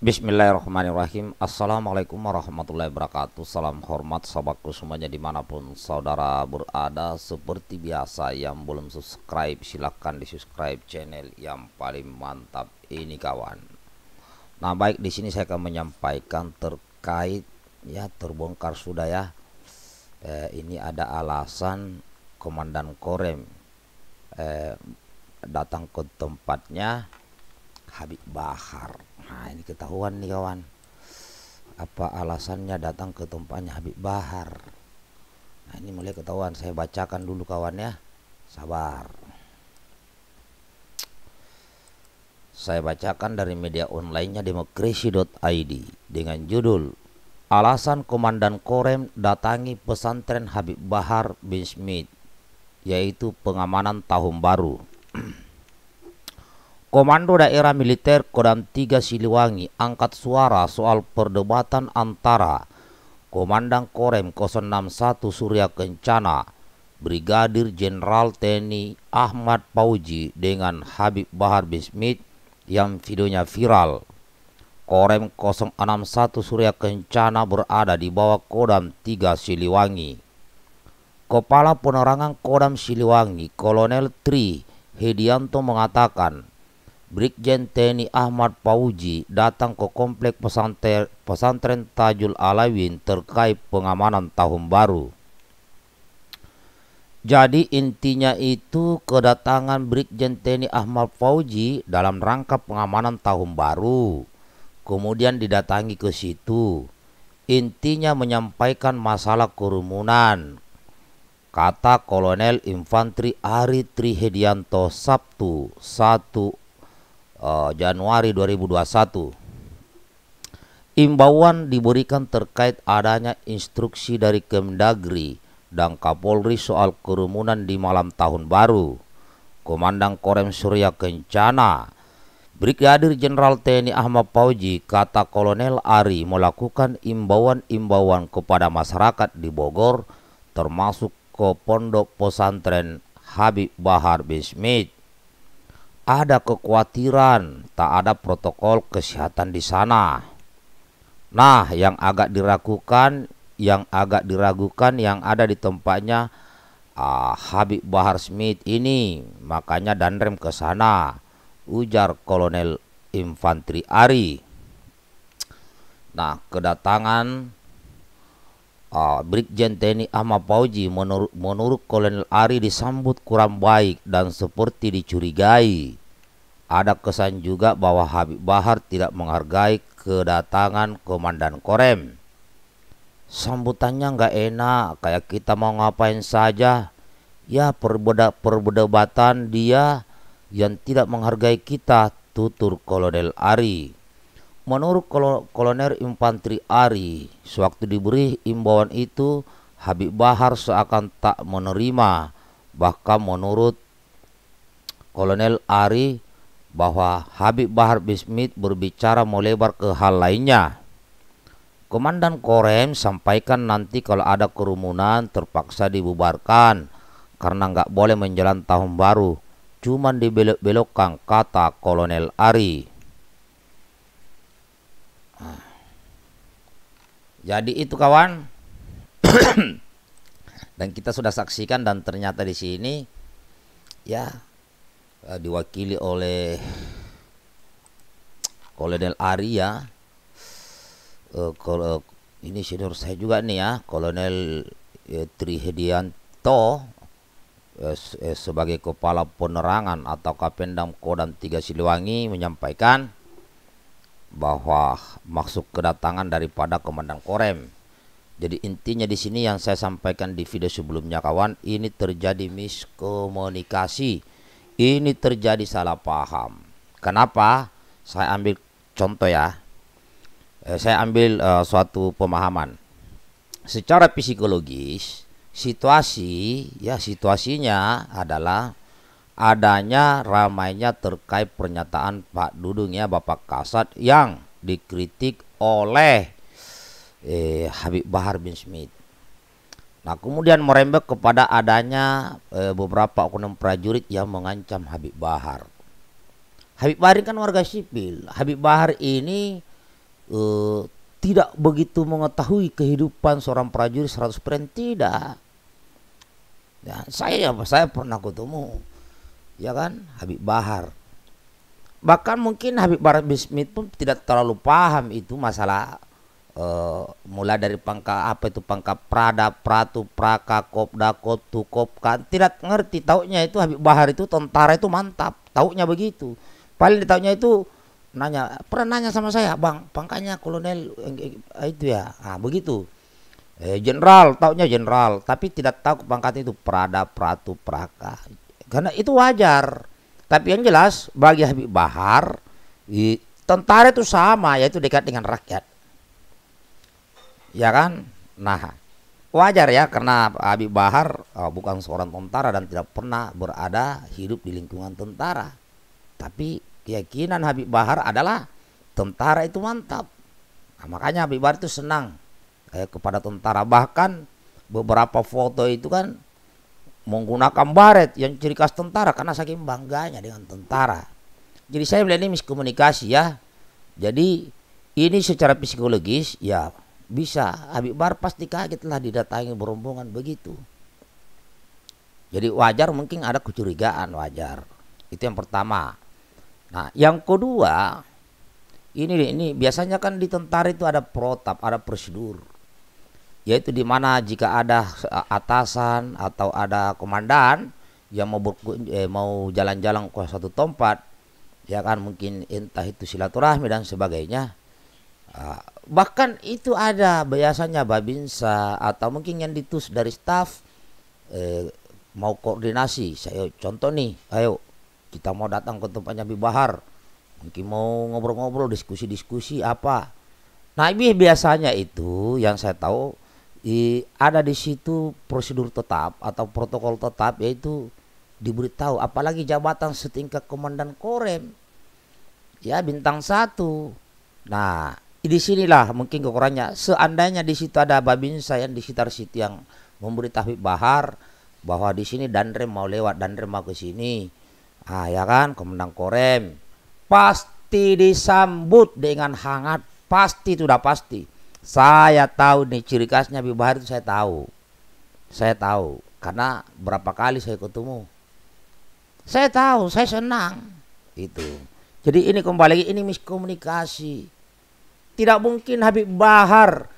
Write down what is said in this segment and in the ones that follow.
Bismillahirrahmanirrahim Assalamualaikum warahmatullahi wabarakatuh Salam hormat sahabatku semuanya dimanapun saudara berada Seperti biasa yang belum subscribe silahkan di subscribe channel yang paling mantap ini kawan Nah baik di sini saya akan menyampaikan terkait ya terbongkar sudah ya eh, Ini ada alasan Komandan Korem eh, datang ke tempatnya Habib Bahar Nah ini ketahuan nih kawan Apa alasannya datang ke tempatnya Habib Bahar Nah ini mulai ketahuan Saya bacakan dulu kawan ya Sabar Saya bacakan dari media onlinenya demokrasi.id Dengan judul Alasan Komandan Korem datangi pesantren Habib Bahar bin Smith Yaitu pengamanan tahun baru Komando Daerah Militer Kodam 3 Siliwangi angkat suara soal perdebatan antara Komandan Korem 061 Surya Kencana, Brigadir Jenderal TNI Ahmad Pauji dengan Habib Bahar Bismit yang videonya viral. Korem 061 Surya Kencana berada di bawah Kodam 3 Siliwangi. Kepala Penerangan Kodam Siliwangi, Kolonel Tri Hedianto mengatakan, Brigjen TNI Ahmad Pauji datang ke komplek pesantren, pesantren Tajul Alawin terkait pengamanan tahun baru. Jadi intinya itu kedatangan Brigjen TNI Ahmad Fauji dalam rangka pengamanan tahun baru. Kemudian didatangi ke situ. Intinya menyampaikan masalah kerumunan. Kata Kolonel Infantri Ari Trihedianto Sabtu 1 uh, Januari 2021 Imbauan diberikan terkait adanya instruksi dari Kemdagri dan Kapolri soal kerumunan di malam tahun baru. Komandan Korem Surya Kencana, Brigadir Jenderal TNI Ahmad Fauji, kata Kolonel Ari melakukan imbauan-imbauan kepada masyarakat di Bogor termasuk ke pondok pesantren Habib Bahar bin ada kekhawatiran tak ada protokol kesehatan di sana. Nah, yang agak diragukan, yang agak diragukan yang ada di tempatnya uh, Habib Bahar Smith ini, makanya Danrem ke sana, ujar Kolonel Infanteri Ari. Nah, kedatangan uh, Brigjen TNI Ahmad Fauji menurut, menurut Kolonel Ari disambut kurang baik dan seperti dicurigai. Ada kesan juga bahwa Habib Bahar tidak menghargai kedatangan Komandan Korem. Sambutannya nggak enak, kayak kita mau ngapain saja. Ya perbeda perbedebatan dia yang tidak menghargai kita, tutur Kolonel Ari. Menurut kolonel infanteri Ari, sewaktu diberi imbauan itu, Habib Bahar seakan tak menerima. Bahkan menurut kolonel Ari bahwa Habib Bahar Bismit berbicara melebar ke hal lainnya. Komandan Korem sampaikan nanti kalau ada kerumunan terpaksa dibubarkan karena nggak boleh menjelang tahun baru. Cuman dibelok-belokkan kata Kolonel Ari. Jadi itu kawan. dan kita sudah saksikan dan ternyata di sini ya eh, diwakili oleh Kolonel Arya. Uh, eh, kalau eh, ini senior saya juga nih ya, Kolonel uh, Trihedianto uh, sebagai kepala penerangan atau Kapendam Kodam 3 Siliwangi menyampaikan bahwa maksud kedatangan daripada Komandan Korem. Jadi intinya di sini yang saya sampaikan di video sebelumnya kawan, ini terjadi miskomunikasi. Ini terjadi salah paham. Kenapa? Saya ambil contoh ya. Eh, saya ambil uh, suatu pemahaman. Secara psikologis, situasi ya situasinya adalah adanya ramainya terkait pernyataan Pak Dudung ya Bapak Kasat yang dikritik oleh eh, Habib Bahar bin Smith. Nah kemudian merembek kepada adanya eh, beberapa oknum prajurit yang mengancam Habib Bahar. Habib Bahar ini kan warga sipil. Habib Bahar ini eh, tidak begitu mengetahui kehidupan seorang prajurit 100% tidak. Ya, saya apa saya pernah ketemu ya kan Habib Bahar bahkan mungkin Habib Bahar Bismit pun tidak terlalu paham itu masalah uh, eh, mulai dari pangka apa itu pangka Prada Pratu Praka Kopda Kotu Kopka tidak ngerti taunya itu Habib Bahar itu tentara itu mantap taunya begitu paling ditaunya itu nanya pernah nanya sama saya bang pangkanya kolonel eh, eh, itu ya ah begitu eh, jenderal taunya general tapi tidak tahu pangkat itu Prada Pratu Praka karena itu wajar. Tapi yang jelas bagi Habib Bahar tentara itu sama yaitu dekat dengan rakyat. Ya kan? Nah, wajar ya karena Habib Bahar e, bukan seorang tentara dan tidak pernah berada hidup di lingkungan tentara. Tapi keyakinan Habib Bahar adalah tentara itu mantap. Nah, makanya Habib Bahar itu senang eh, kepada tentara bahkan beberapa foto itu kan menggunakan baret yang ciri khas tentara karena saking bangganya dengan tentara. Jadi saya melihat ini miskomunikasi ya. Jadi ini secara psikologis ya bisa Habib Bar pasti kaget lah didatangi berombongan begitu. Jadi wajar mungkin ada kecurigaan wajar. Itu yang pertama. Nah, yang kedua ini ini biasanya kan di tentara itu ada protap, ada prosedur yaitu di mana jika ada eh, atasan atau ada komandan yang mau eh, mau jalan-jalan ke suatu tempat ya kan mungkin entah itu silaturahmi dan sebagainya ah, bahkan itu ada biasanya babinsa atau mungkin yang ditus dari staff eh, mau koordinasi saya contoh nih ayo kita mau datang ke tempatnya Bibahar mungkin mau ngobrol-ngobrol diskusi-diskusi apa nah ini biasanya itu yang saya tahu I, ada di situ prosedur tetap atau protokol tetap yaitu diberitahu apalagi jabatan setingkat komandan korem ya bintang satu nah di sinilah mungkin kekurangannya seandainya di situ ada babinsa yang di sekitar situ yang memberitahu bahar bahwa di sini danrem mau lewat danrem mau ke sini ah ya kan komandan korem pasti disambut dengan hangat pasti sudah pasti saya tahu nih ciri khasnya Habib Bahar itu saya tahu. Saya tahu karena berapa kali saya ketemu. Saya tahu, saya senang itu. Jadi ini kembali lagi ini miskomunikasi. Tidak mungkin Habib Bahar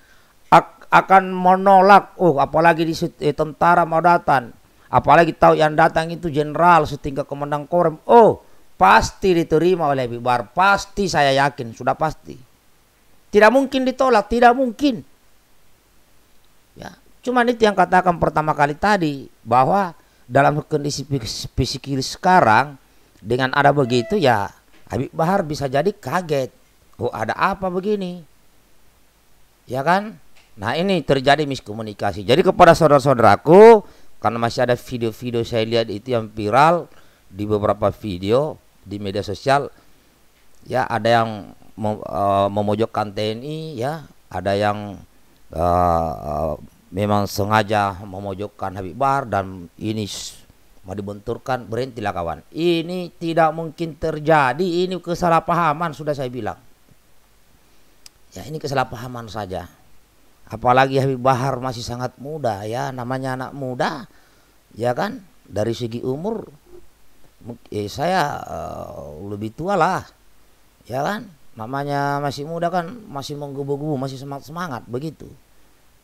akan menolak, oh apalagi di eh, tentara mau datang, apalagi tahu yang datang itu jenderal setingkat komandan korem, oh pasti diterima oleh Habib Bahar, pasti saya yakin, sudah pasti. Tidak mungkin ditolak, tidak mungkin. Ya, cuman itu yang katakan pertama kali tadi bahwa dalam kondisi psikis sekarang dengan ada begitu ya Habib Bahar bisa jadi kaget. Oh, ada apa begini? Ya kan? Nah, ini terjadi miskomunikasi. Jadi kepada saudara-saudaraku, karena masih ada video-video saya lihat itu yang viral di beberapa video di media sosial ya ada yang Eh, memojokkan TNI ya ada yang eh, eh, memang sengaja memojokkan Habib Bar dan ini mau dibenturkan berhentilah kawan ini tidak mungkin terjadi ini kesalahpahaman sudah saya bilang ya ini kesalahpahaman saja apalagi Habib Bahar masih sangat muda ya namanya anak muda ya kan dari segi umur eh, saya uh, lebih tua lah ya kan namanya masih muda kan masih menggebu-gebu masih semangat semangat begitu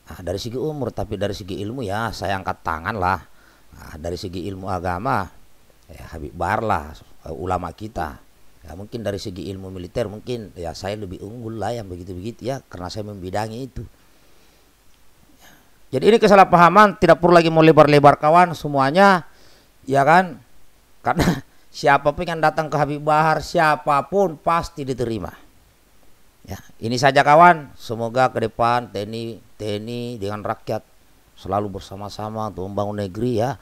nah, dari segi umur tapi dari segi ilmu ya saya angkat tangan lah nah, dari segi ilmu agama ya Habib Bar lah eh, ulama kita ya mungkin dari segi ilmu militer mungkin ya saya lebih unggul lah yang begitu-begitu ya karena saya membidangi itu jadi ini kesalahpahaman tidak perlu lagi mau lebar-lebar kawan semuanya ya kan karena Siapapun yang datang ke Habib Bahar, siapapun pasti diterima. Ya, ini saja kawan, semoga ke depan TNI TNI dengan rakyat selalu bersama-sama untuk membangun negeri ya.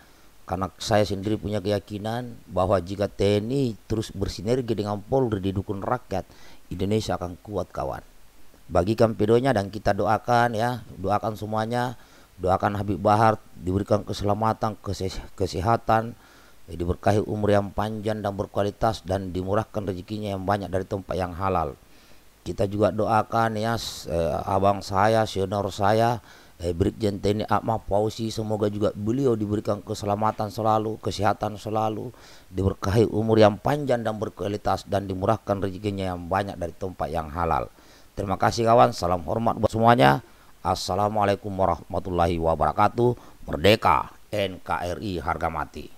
Karena saya sendiri punya keyakinan bahwa jika TNI terus bersinergi dengan Polri didukung rakyat, Indonesia akan kuat kawan. Bagikan videonya dan kita doakan ya, doakan semuanya, doakan Habib Bahar diberikan keselamatan, kesehatan, jadi diberkahi umur yang panjang dan berkualitas dan dimurahkan rezekinya yang banyak dari tempat yang halal kita juga doakan ya eh, abang saya senior saya eh, Brigjen TNI Ahmad Fauzi semoga juga beliau diberikan keselamatan selalu kesehatan selalu diberkahi umur yang panjang dan berkualitas dan dimurahkan rezekinya yang banyak dari tempat yang halal terima kasih kawan salam hormat buat semuanya Assalamualaikum warahmatullahi wabarakatuh Merdeka NKRI harga mati